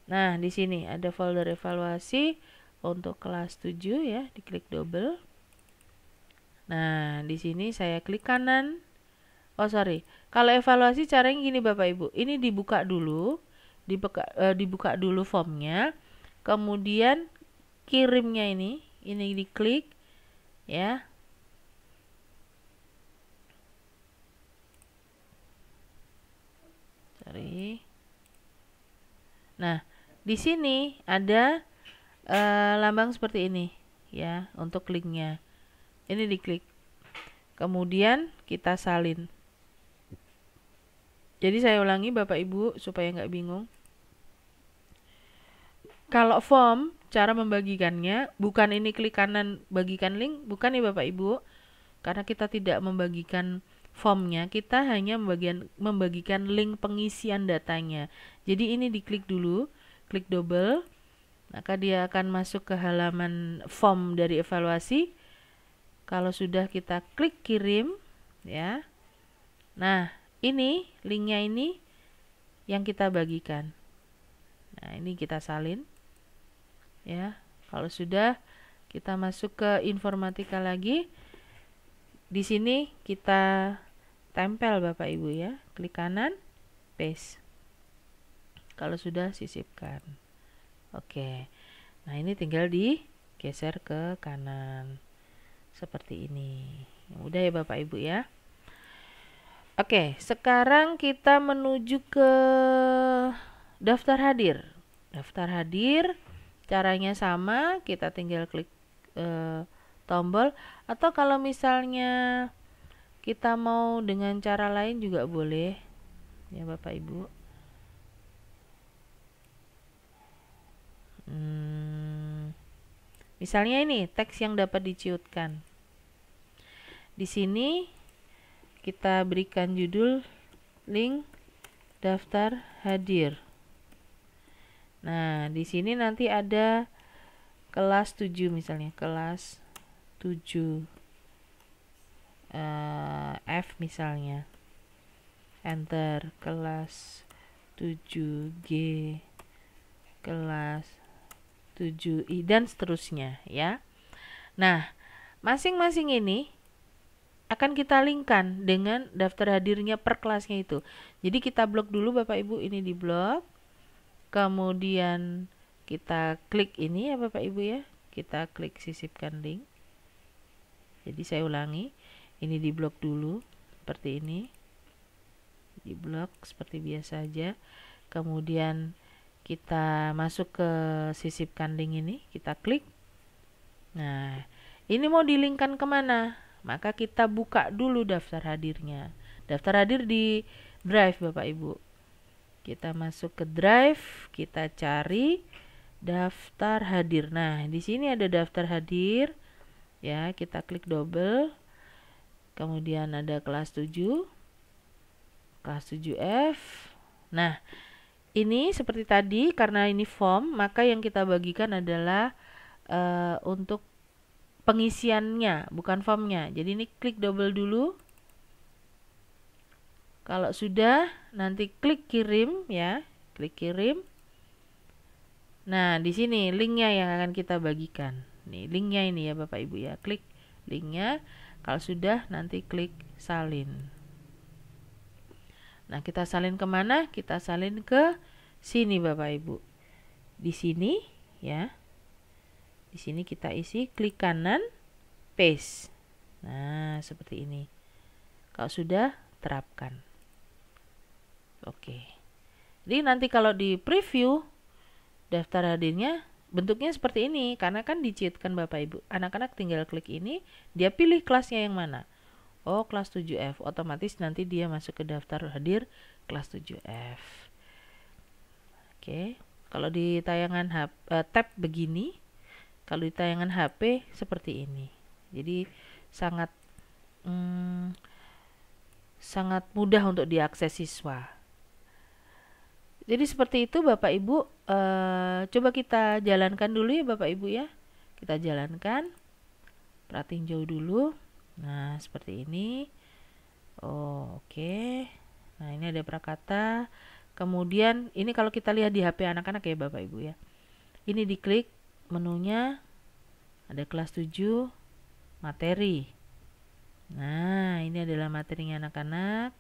nah di sini ada folder evaluasi untuk kelas 7 ya, diklik double. Nah, di sini saya klik kanan. Oh, sorry. Kalau evaluasi caranya gini Bapak Ibu. Ini dibuka dulu, dibuka, eh, dibuka dulu formnya. Kemudian kirimnya ini, ini diklik ya. Sorry. Nah, di sini ada Eh, lambang seperti ini ya untuk linknya ini diklik kemudian kita salin jadi saya ulangi bapak ibu supaya nggak bingung kalau form cara membagikannya bukan ini klik kanan bagikan link bukan ya bapak ibu karena kita tidak membagikan formnya kita hanya membagikan, membagikan link pengisian datanya jadi ini diklik dulu klik double maka dia akan masuk ke halaman form dari evaluasi. Kalau sudah kita klik kirim, ya. Nah, ini linknya ini yang kita bagikan. Nah, ini kita salin. Ya, kalau sudah kita masuk ke informatika lagi. Di sini kita tempel Bapak Ibu ya. Klik kanan, paste. Kalau sudah sisipkan. Oke. Nah, ini tinggal digeser ke kanan. Seperti ini. Udah ya Bapak Ibu ya. Oke, sekarang kita menuju ke daftar hadir. Daftar hadir caranya sama, kita tinggal klik e, tombol atau kalau misalnya kita mau dengan cara lain juga boleh. Ya Bapak Ibu. Hmm. misalnya ini teks yang dapat diciutkan. Di sini kita berikan judul link daftar hadir. Nah, di sini nanti ada kelas 7 misalnya, kelas 7 eh, F misalnya. Enter kelas 7G kelas 7i dan seterusnya ya. Nah, masing-masing ini akan kita linkkan dengan daftar hadirnya per kelasnya itu. Jadi kita blok dulu Bapak Ibu ini di blok. Kemudian kita klik ini ya Bapak Ibu ya. Kita klik sisipkan link. Jadi saya ulangi, ini di blok dulu seperti ini. Di blok seperti biasa aja. Kemudian kita masuk ke sisipkan link ini kita klik nah ini mau dilingkan kemana maka kita buka dulu daftar hadirnya daftar hadir di drive bapak ibu kita masuk ke drive kita cari daftar hadir nah di sini ada daftar hadir ya kita klik double kemudian ada kelas 7 kelas 7F nah ini seperti tadi karena ini form maka yang kita bagikan adalah uh, untuk pengisiannya bukan formnya jadi ini klik double dulu kalau sudah nanti klik kirim ya klik kirim nah di sini linknya yang akan kita bagikan nih linknya ini ya bapak ibu ya klik linknya kalau sudah nanti klik salin Nah, kita salin kemana? Kita salin ke sini, Bapak Ibu. Di sini, ya. Di sini kita isi klik kanan, paste. Nah, seperti ini. Kalau sudah, terapkan. Oke. Jadi nanti kalau di preview daftar hadirnya bentuknya seperti ini karena kan dicitkan Bapak Ibu. Anak-anak tinggal klik ini, dia pilih kelasnya yang mana oh kelas 7F otomatis nanti dia masuk ke daftar hadir kelas 7F oke kalau di tayangan uh, tab begini kalau di tayangan HP seperti ini jadi sangat mm, sangat mudah untuk diakses siswa jadi seperti itu Bapak Ibu eh, coba kita jalankan dulu ya Bapak Ibu ya kita jalankan perhatiin jauh dulu Nah, seperti ini. Oh, oke. Okay. Nah, ini ada prakata. Kemudian ini kalau kita lihat di HP anak-anak ya Bapak Ibu ya. Ini diklik menunya ada kelas 7 materi. Nah, ini adalah materinya anak-anak.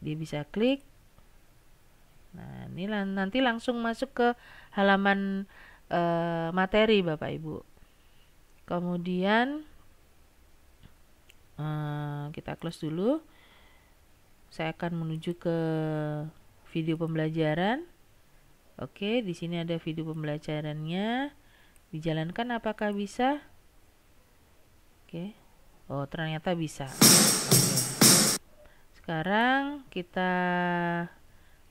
Dia bisa klik. Nah, ini nanti langsung masuk ke halaman e, materi Bapak Ibu. Kemudian Eh, kita close dulu saya akan menuju ke video pembelajaran oke di sini ada video pembelajarannya dijalankan apakah bisa oke oh ternyata bisa oke. sekarang kita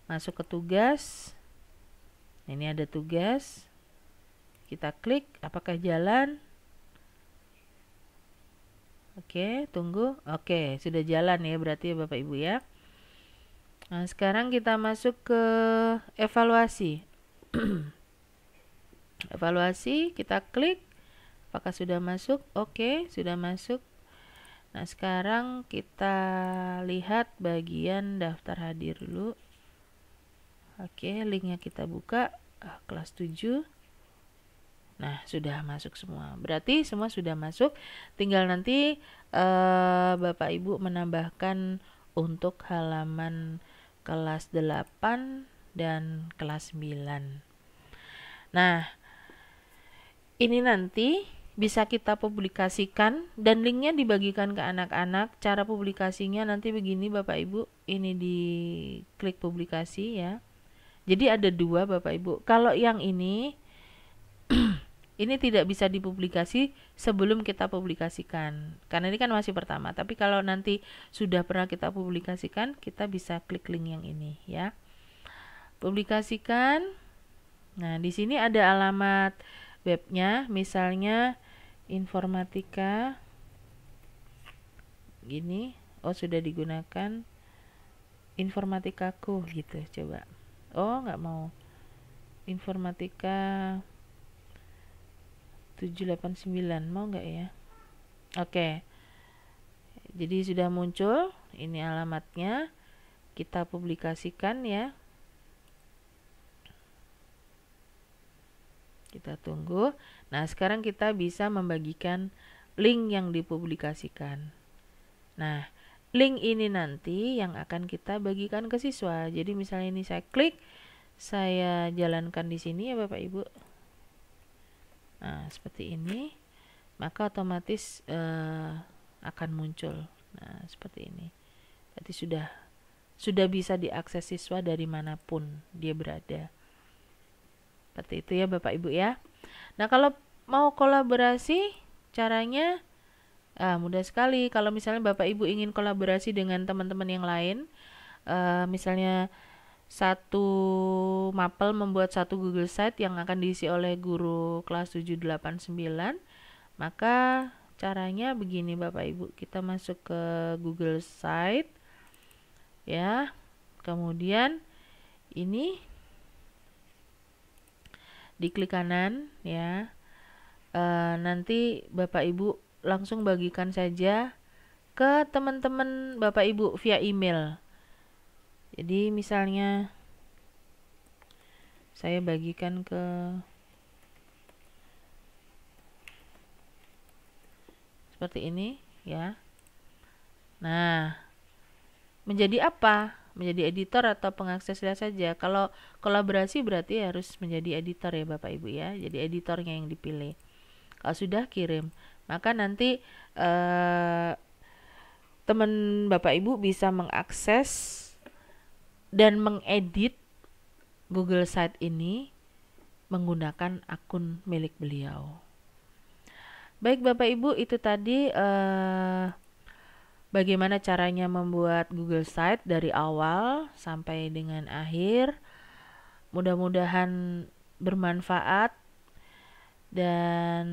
masuk ke tugas ini ada tugas kita klik apakah jalan Oke, tunggu. Oke, sudah jalan ya berarti ya Bapak Ibu ya. Nah, sekarang kita masuk ke evaluasi. evaluasi, kita klik. Apakah sudah masuk? Oke, sudah masuk. Nah, sekarang kita lihat bagian daftar hadir dulu. Oke, linknya kita buka. Ah, kelas 7. Nah, sudah masuk semua. Berarti semua sudah masuk. Tinggal nanti uh, Bapak Ibu menambahkan untuk halaman kelas 8 dan kelas 9. Nah, ini nanti bisa kita publikasikan dan linknya dibagikan ke anak-anak. Cara publikasinya nanti begini Bapak Ibu, ini di klik publikasi ya. Jadi ada dua Bapak Ibu. Kalau yang ini ini tidak bisa dipublikasi sebelum kita publikasikan karena ini kan masih pertama tapi kalau nanti sudah pernah kita publikasikan kita bisa klik link yang ini ya publikasikan nah di sini ada alamat webnya misalnya informatika gini oh sudah digunakan informatikaku gitu coba oh nggak mau informatika 789 mau nggak ya oke jadi sudah muncul ini alamatnya kita publikasikan ya kita tunggu nah sekarang kita bisa membagikan link yang dipublikasikan nah link ini nanti yang akan kita bagikan ke siswa jadi misalnya ini saya klik saya jalankan di sini ya Bapak Ibu nah, seperti ini maka otomatis uh, akan muncul nah seperti ini berarti sudah sudah bisa diakses siswa dari manapun dia berada seperti itu ya bapak ibu ya nah kalau mau kolaborasi caranya uh, mudah sekali kalau misalnya bapak ibu ingin kolaborasi dengan teman-teman yang lain uh, misalnya satu mapel membuat satu Google Site yang akan diisi oleh guru kelas 789. Maka caranya begini Bapak Ibu, kita masuk ke Google Site ya. Kemudian ini di klik kanan ya. E, nanti Bapak Ibu langsung bagikan saja ke teman-teman Bapak Ibu via email jadi misalnya saya bagikan ke seperti ini ya nah menjadi apa menjadi editor atau pengakses saja kalau kolaborasi berarti harus menjadi editor ya Bapak Ibu ya jadi editornya yang dipilih kalau sudah kirim maka nanti eh, teman Bapak Ibu bisa mengakses dan mengedit Google Site ini menggunakan akun milik beliau. Baik Bapak Ibu, itu tadi eh, bagaimana caranya membuat Google Site dari awal sampai dengan akhir. Mudah-mudahan bermanfaat dan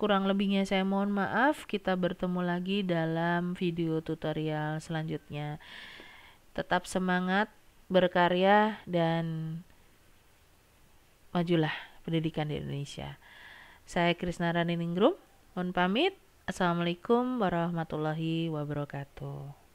kurang lebihnya saya mohon maaf. Kita bertemu lagi dalam video tutorial selanjutnya. Tetap semangat berkarya dan majulah pendidikan di Indonesia. Saya Krisna Rani mohon pamit. Assalamualaikum warahmatullahi wabarakatuh.